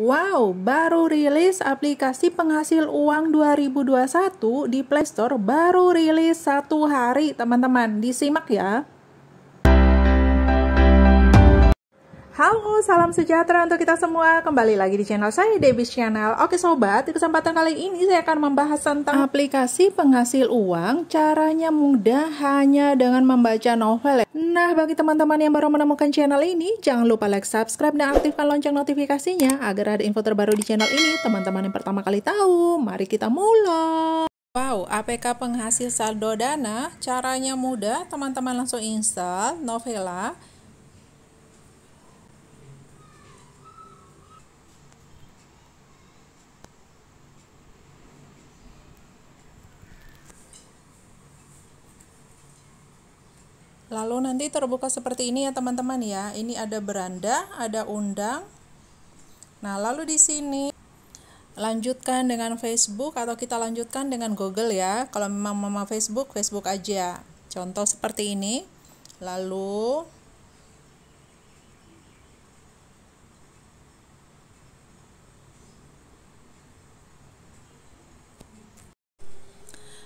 Wow, baru rilis aplikasi penghasil uang 2021 di Play Store, baru rilis satu hari, teman-teman. Disimak ya. Halo, salam sejahtera untuk kita semua. Kembali lagi di channel saya, Debis Channel. Oke sobat, di kesempatan kali ini saya akan membahas tentang aplikasi penghasil uang. Caranya mudah hanya dengan membaca novel. Nah, bagi teman-teman yang baru menemukan channel ini, jangan lupa like, subscribe, dan aktifkan lonceng notifikasinya agar ada info terbaru di channel ini. Teman-teman yang pertama kali tahu, mari kita mulai. Wow, APK penghasil saldo dana, caranya mudah, teman-teman langsung install Novela Lalu nanti terbuka seperti ini ya teman-teman ya. Ini ada beranda, ada undang. Nah, lalu di sini lanjutkan dengan Facebook atau kita lanjutkan dengan Google ya. Kalau memang mama Facebook, Facebook aja. Contoh seperti ini. Lalu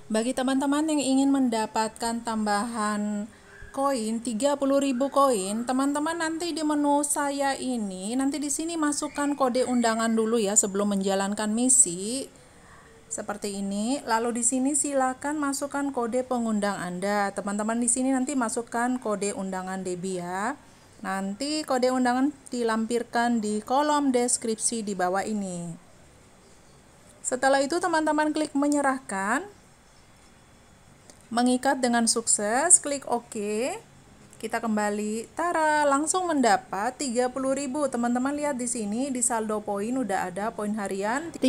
Bagi teman-teman yang ingin mendapatkan tambahan koin 30.000 koin teman-teman nanti di menu saya ini nanti di sini masukkan kode undangan dulu ya sebelum menjalankan misi seperti ini lalu di sini silakan masukkan kode pengundang Anda teman-teman di sini nanti masukkan kode undangan Debi ya nanti kode undangan dilampirkan di kolom deskripsi di bawah ini setelah itu teman-teman klik menyerahkan mengikat dengan sukses, klik OK. Kita kembali, tara, langsung mendapat 30.000. Teman-teman lihat di sini di saldo poin udah ada poin harian 30.000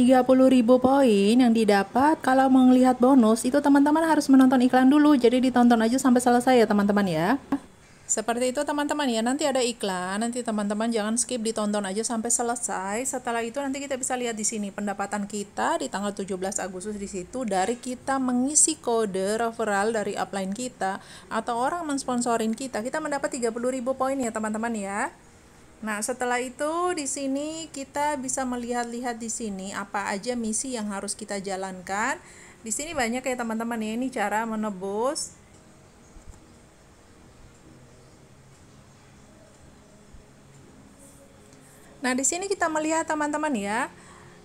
poin yang didapat. Kalau mau melihat bonus itu teman-teman harus menonton iklan dulu. Jadi ditonton aja sampai selesai ya, teman-teman ya. Seperti itu teman-teman ya, nanti ada iklan, nanti teman-teman jangan skip, ditonton aja sampai selesai. Setelah itu nanti kita bisa lihat di sini pendapatan kita di tanggal 17 Agustus di situ dari kita mengisi kode referral dari upline kita atau orang mensponsorin kita, kita mendapat 30.000 poin ya teman-teman ya. Nah, setelah itu di sini kita bisa melihat-lihat di sini apa aja misi yang harus kita jalankan. Di sini banyak ya teman-teman ya, ini cara menebus Nah, di sini kita melihat teman-teman ya,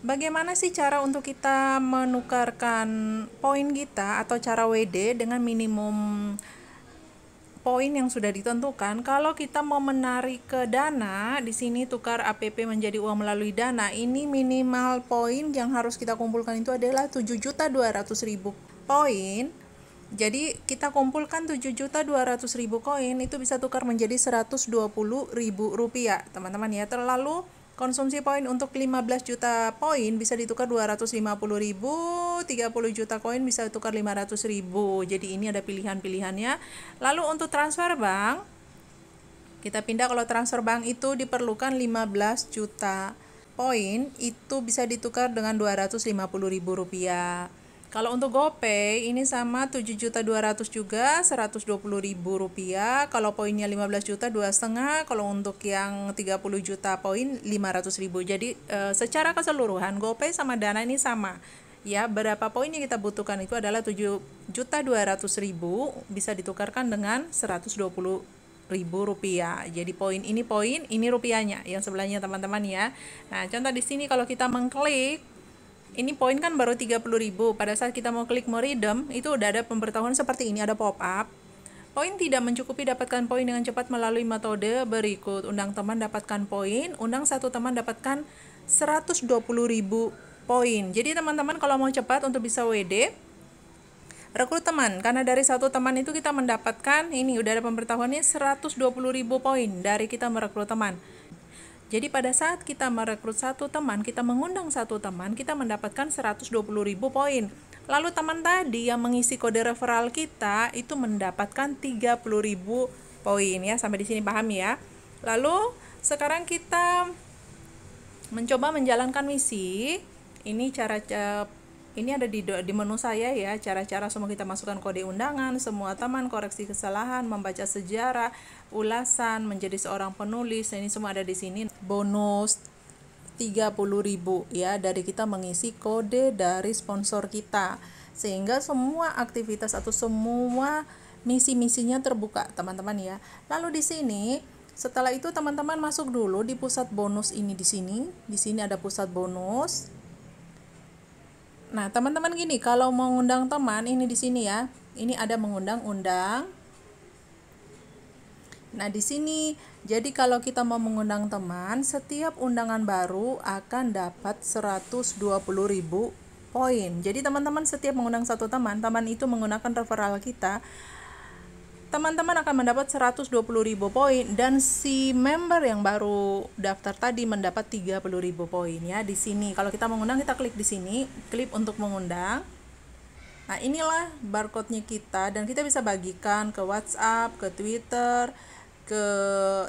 bagaimana sih cara untuk kita menukarkan poin kita atau cara WD dengan minimum poin yang sudah ditentukan. Kalau kita mau menarik ke dana, di sini tukar APP menjadi uang melalui dana. Ini minimal poin yang harus kita kumpulkan itu adalah 7.200.000 poin jadi kita kumpulkan 7.200.000 koin itu bisa tukar menjadi 120.000 rupiah, teman-teman ya. Terlalu konsumsi poin untuk 15 juta poin bisa ditukar 250.000, 30 juta koin bisa tukar 500.000. Jadi ini ada pilihan-pilihannya. Lalu untuk transfer bank kita pindah kalau transfer bank itu diperlukan 15 juta poin itu bisa ditukar dengan 250.000 rupiah kalau untuk GoPay ini sama juta 7.200 juga ribu rupiah. Kalau poinnya 15 juta dua setengah. Kalau untuk yang 30 juta poin ribu. Jadi e, secara keseluruhan GoPay sama Dana ini sama. Ya, berapa poin yang kita butuhkan itu adalah juta ribu bisa ditukarkan dengan 120 ribu rupiah. Jadi poin ini poin, ini rupiahnya yang sebelahnya teman-teman ya. Nah, contoh di sini kalau kita mengklik ini poin kan baru 30.000 pada saat kita mau klik more redeem itu udah ada pemberitahuan seperti ini ada pop up Poin tidak mencukupi dapatkan poin dengan cepat melalui metode berikut. Undang teman dapatkan poin, undang satu teman dapatkan 120.000 poin. Jadi teman-teman kalau mau cepat untuk bisa WD, rekrut teman. Karena dari satu teman itu kita mendapatkan, ini udah ada pemberitahuannya 120.000 poin dari kita merekrut teman. Jadi pada saat kita merekrut satu teman, kita mengundang satu teman, kita mendapatkan 120.000 poin. Lalu teman tadi yang mengisi kode referral kita itu mendapatkan 30.000 poin ya. Sampai di sini paham ya. Lalu sekarang kita mencoba menjalankan misi. Ini cara eh, ini ada di, di menu saya ya cara-cara semua kita masukkan kode undangan semua teman koreksi kesalahan membaca sejarah ulasan menjadi seorang penulis ini semua ada di sini bonus 30.000 ya dari kita mengisi kode dari sponsor kita sehingga semua aktivitas atau semua misi-misinya terbuka teman-teman ya lalu di sini setelah itu teman-teman masuk dulu di pusat bonus ini di sini di sini ada pusat bonus Nah, teman-teman gini, kalau mau ngundang teman ini di sini ya. Ini ada mengundang-undang. Nah, di sini jadi kalau kita mau mengundang teman, setiap undangan baru akan dapat 120.000 poin. Jadi teman-teman setiap mengundang satu teman, teman itu menggunakan referral kita teman-teman akan mendapat 120.000 poin dan si member yang baru daftar tadi mendapat 30.000 poin ya di sini. Kalau kita mengundang kita klik di sini, klik untuk mengundang. Nah, inilah barcode-nya kita dan kita bisa bagikan ke WhatsApp, ke Twitter, ke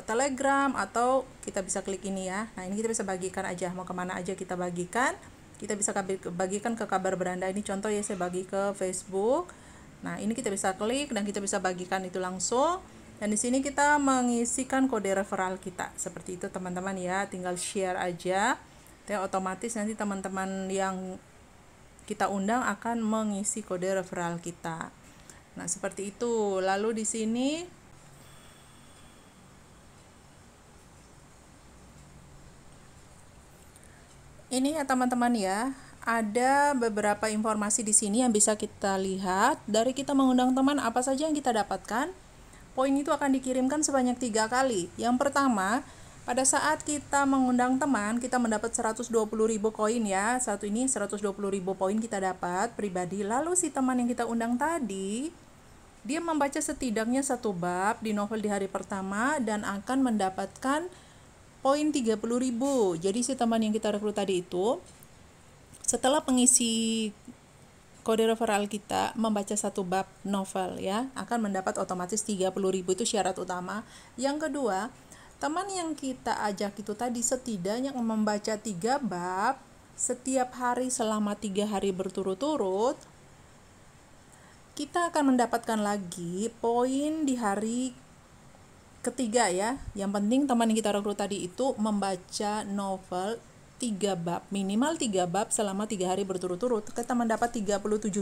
Telegram atau kita bisa klik ini ya. Nah, ini kita bisa bagikan aja mau kemana aja kita bagikan. Kita bisa bagikan ke kabar beranda. Ini contoh ya saya bagi ke Facebook Nah, ini kita bisa klik dan kita bisa bagikan itu langsung. Dan di sini kita mengisikan kode referral kita. Seperti itu teman-teman ya, tinggal share aja. ya otomatis nanti teman-teman yang kita undang akan mengisi kode referral kita. Nah, seperti itu. Lalu di sini ini ya teman-teman ya ada beberapa informasi di sini yang bisa kita lihat. Dari kita mengundang teman, apa saja yang kita dapatkan? Poin itu akan dikirimkan sebanyak tiga kali. Yang pertama, pada saat kita mengundang teman, kita mendapat 120.000 koin ya. Satu ini 120.000 poin kita dapat pribadi. Lalu si teman yang kita undang tadi, dia membaca setidaknya satu bab di novel di hari pertama dan akan mendapatkan poin 30.000. Jadi si teman yang kita rekrut tadi itu setelah pengisi kode referral kita membaca satu bab novel ya akan mendapat otomatis ribu itu syarat utama. Yang kedua, teman yang kita ajak itu tadi setidaknya membaca tiga bab setiap hari selama tiga hari berturut-turut kita akan mendapatkan lagi poin di hari ketiga ya yang penting teman yang kita rekrut tadi itu membaca novel tiga bab, minimal tiga bab selama tiga hari berturut-turut, kita mendapat 37.500.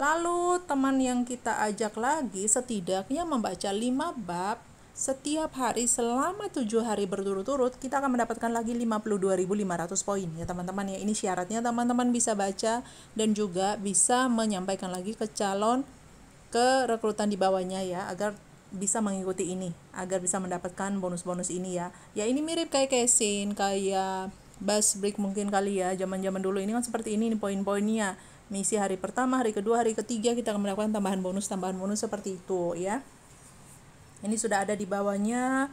Lalu teman yang kita ajak lagi setidaknya membaca lima bab setiap hari selama tujuh hari berturut-turut kita akan mendapatkan lagi 52.500 poin ya teman-teman ya ini syaratnya teman-teman bisa baca dan juga bisa menyampaikan lagi ke calon ke rekrutan di bawahnya ya agar bisa mengikuti ini agar bisa mendapatkan bonus-bonus ini ya. Ya ini mirip kayak casing, kayak bus break mungkin kali ya. Zaman-zaman dulu ini kan seperti ini nih poin-poinnya. Misi hari pertama, hari kedua, hari ketiga kita akan melakukan tambahan bonus, tambahan bonus seperti itu ya. Ini sudah ada di bawahnya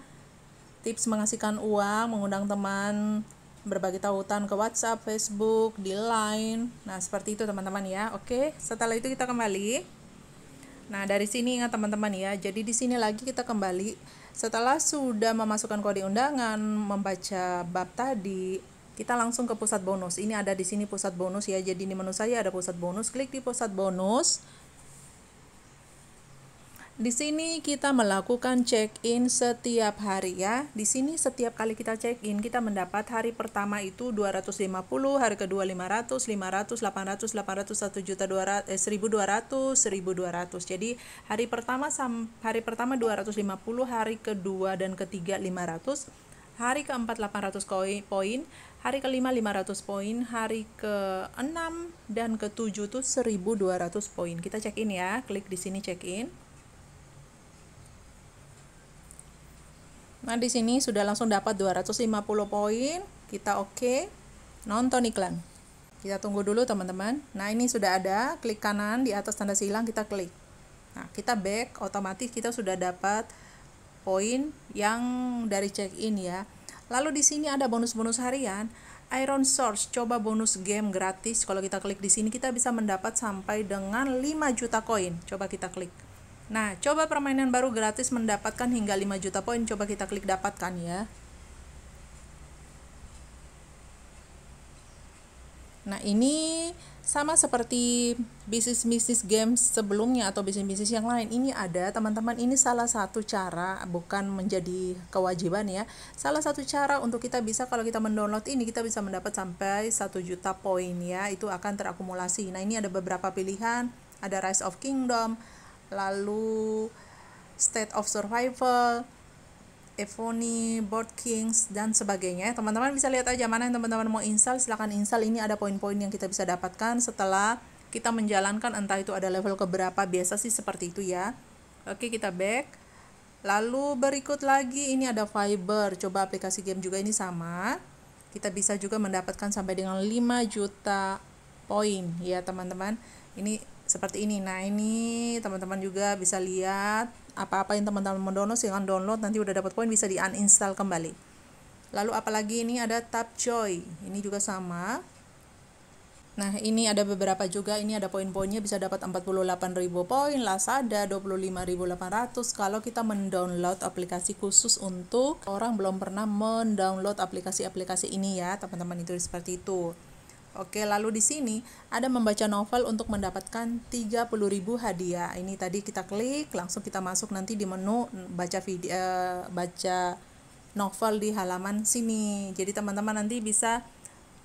tips menghasilkan uang, mengundang teman, berbagi tautan ke WhatsApp, Facebook, di Line. Nah, seperti itu teman-teman ya. Oke, setelah itu kita kembali. Nah, dari sini ingat teman-teman ya. Jadi di sini lagi kita kembali setelah sudah memasukkan kode undangan, membaca bab tadi, kita langsung ke pusat bonus. Ini ada di sini pusat bonus ya. Jadi di menu saya ada pusat bonus, klik di pusat bonus. Di sini kita melakukan check-in setiap hari ya. Di sini setiap kali kita check-in kita mendapat hari pertama itu 250, hari kedua 500, 500, 800, 800, 1 juta 200, eh, 1200, 1200. Jadi hari pertama hari pertama 250, hari kedua dan ketiga 500, hari keempat 800 poin, hari kelima 500 poin, hari ke-6 dan ke-7 tuh 1200 poin. Kita check in ya, klik di sini check in. Nah, di sini sudah langsung dapat 250 poin. Kita oke. Okay. Nonton iklan. Kita tunggu dulu, teman-teman. Nah, ini sudah ada. Klik kanan di atas tanda silang, kita klik. Nah, kita back, otomatis kita sudah dapat poin yang dari check-in ya. Lalu di sini ada bonus-bonus harian. Iron Source, coba bonus game gratis. Kalau kita klik di sini, kita bisa mendapat sampai dengan 5 juta koin. Coba kita klik. Nah, coba permainan baru gratis mendapatkan hingga 5 juta poin. Coba kita klik dapatkan ya. Nah, ini sama seperti bisnis-bisnis games sebelumnya atau bisnis-bisnis yang lain. Ini ada, teman-teman, ini salah satu cara, bukan menjadi kewajiban ya. Salah satu cara untuk kita bisa, kalau kita mendownload ini, kita bisa mendapat sampai 1 juta poin ya. Itu akan terakumulasi. Nah, ini ada beberapa pilihan. Ada Rise of Kingdom, lalu State of Survival, Evony, Board Kings, dan sebagainya. Teman-teman bisa lihat aja mana yang teman-teman mau install, silahkan install. Ini ada poin-poin yang kita bisa dapatkan setelah kita menjalankan entah itu ada level keberapa, biasa sih seperti itu ya. Oke, kita back. Lalu berikut lagi ini ada Fiber. Coba aplikasi game juga ini sama. Kita bisa juga mendapatkan sampai dengan 5 juta poin ya teman-teman. Ini seperti ini nah ini teman-teman juga bisa lihat apa-apa yang teman-teman download silahkan download nanti udah dapat poin bisa di uninstall kembali lalu apalagi ini ada tab joy ini juga sama Nah, ini ada beberapa juga, ini ada poin-poinnya bisa dapat 48.000 poin, Lazada 25.800 kalau kita mendownload aplikasi khusus untuk orang belum pernah mendownload aplikasi-aplikasi ini ya, teman-teman itu seperti itu. Oke, lalu di sini ada membaca novel untuk mendapatkan 30.000 hadiah. Ini tadi kita klik, langsung kita masuk nanti di menu baca video eh, baca novel di halaman sini. Jadi teman-teman nanti bisa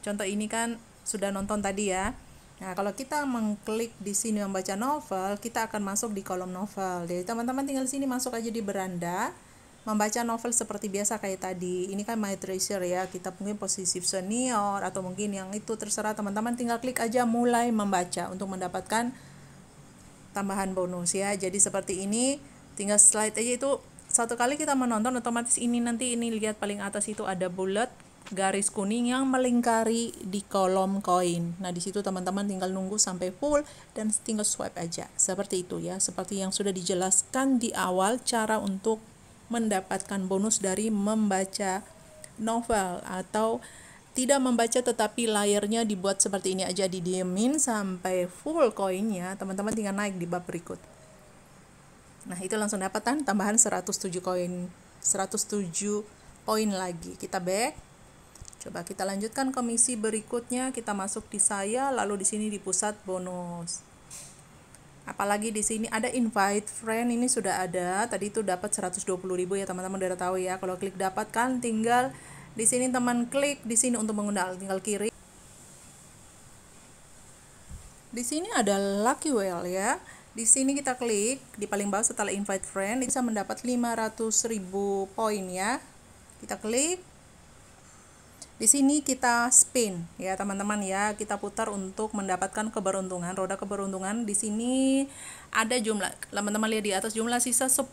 contoh ini kan sudah nonton tadi ya. Nah, kalau kita mengklik di sini membaca novel, kita akan masuk di kolom novel. Jadi teman-teman tinggal di sini masuk aja di beranda membaca novel seperti biasa kayak tadi ini kan my treasure ya kita mungkin posisi senior atau mungkin yang itu terserah teman-teman tinggal klik aja mulai membaca untuk mendapatkan tambahan bonus ya jadi seperti ini tinggal slide aja itu satu kali kita menonton otomatis ini nanti ini lihat paling atas itu ada bulat garis kuning yang melingkari di kolom koin. Nah, di situ teman-teman tinggal nunggu sampai full dan tinggal swipe aja. Seperti itu ya, seperti yang sudah dijelaskan di awal cara untuk mendapatkan bonus dari membaca novel atau tidak membaca tetapi layarnya dibuat seperti ini aja di didiemin sampai full koinnya teman-teman tinggal naik di bab berikut nah itu langsung dapatan tambahan 107 koin 107 poin lagi kita back coba kita lanjutkan komisi berikutnya kita masuk di saya lalu di sini di pusat bonus apalagi di sini ada invite friend ini sudah ada tadi itu dapat 120.000 ya teman-teman udah tahu ya kalau klik dapat kan tinggal di sini teman klik di sini untuk mengundang tinggal kiri di sini ada lucky whale ya di sini kita klik di paling bawah setelah invite friend bisa mendapat 500.000 poin ya kita klik di sini kita spin ya teman-teman ya, kita putar untuk mendapatkan keberuntungan. Roda keberuntungan di sini ada jumlah. Teman-teman lihat di atas jumlah sisa 10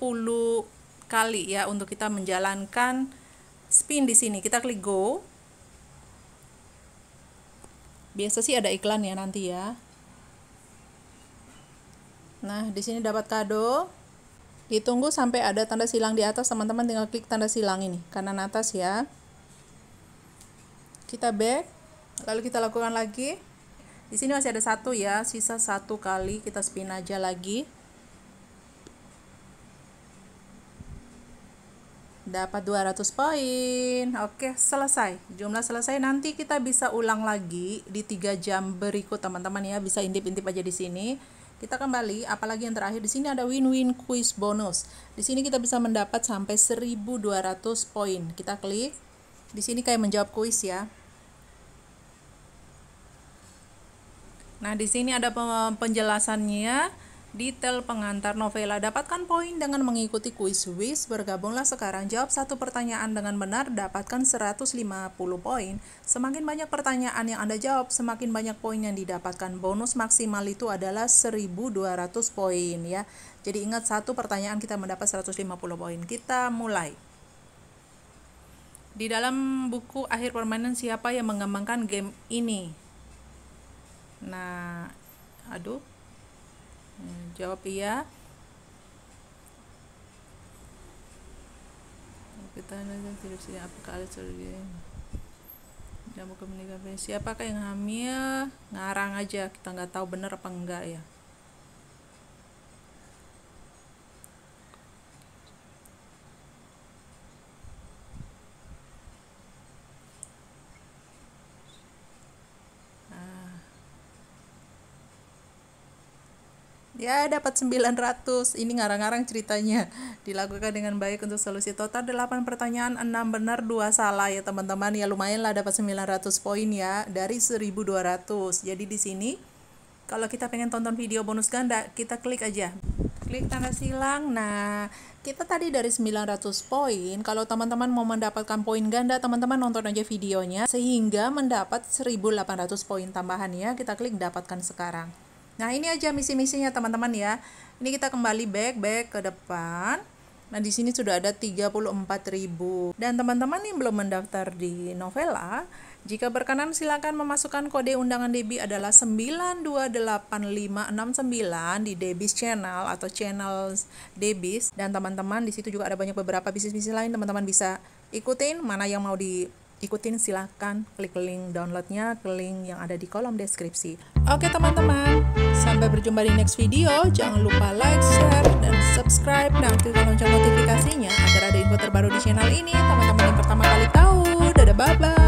kali ya untuk kita menjalankan spin di sini. Kita klik go. Biasa sih ada iklan ya nanti ya. Nah, di sini dapat kado. Ditunggu sampai ada tanda silang di atas, teman-teman tinggal klik tanda silang ini kanan atas ya kita back lalu kita lakukan lagi di sini masih ada satu ya sisa satu kali kita spin aja lagi dapat 200 poin oke selesai jumlah selesai nanti kita bisa ulang lagi di tiga jam berikut teman-teman ya bisa intip-intip aja di sini kita kembali apalagi yang terakhir di sini ada win-win quiz bonus di sini kita bisa mendapat sampai 1200 poin kita klik di sini kayak menjawab kuis ya. Nah, di sini ada penjelasannya. Ya. Detail pengantar novela dapatkan poin dengan mengikuti kuis Wis. Bergabunglah sekarang jawab satu pertanyaan dengan benar dapatkan 150 poin. Semakin banyak pertanyaan yang Anda jawab, semakin banyak poin yang didapatkan. Bonus maksimal itu adalah 1200 poin ya. Jadi ingat satu pertanyaan kita mendapat 150 poin. Kita mulai. Di dalam buku akhir permainan siapa yang mengembangkan game ini? Nah, aduh. Hmm, jawab iya. Kita tidak sini apakah ada nggak mau bukan menikah siapakah yang hamil ngarang aja kita nggak tahu benar apa enggak ya ya dapat 900 ini ngarang-ngarang ceritanya dilakukan dengan baik untuk solusi total 8 pertanyaan 6 benar 2 salah ya teman-teman ya lumayan lah dapat 900 poin ya dari 1200 jadi di sini kalau kita pengen tonton video bonus ganda kita klik aja klik tanda silang nah kita tadi dari 900 poin kalau teman-teman mau mendapatkan poin ganda teman-teman nonton aja videonya sehingga mendapat 1800 poin tambahan ya kita klik dapatkan sekarang Nah, ini aja misi-misinya teman-teman ya. Ini kita kembali back back ke depan. Nah, di sini sudah ada 34.000. Dan teman-teman yang belum mendaftar di Novela, jika berkenan silakan memasukkan kode undangan Debi adalah 928569 di Debis Channel atau channel Debis dan teman-teman di situ juga ada banyak beberapa bisnis-bisnis lain teman-teman bisa ikutin mana yang mau di ikutin silahkan klik link downloadnya ke link yang ada di kolom deskripsi. Oke teman-teman, Sampai berjumpa di next video. Jangan lupa like, share, dan subscribe. Dan aktifkan lonceng notifikasinya agar ada info terbaru di channel ini. Teman-teman yang pertama kali tahu. Dadah, bye-bye.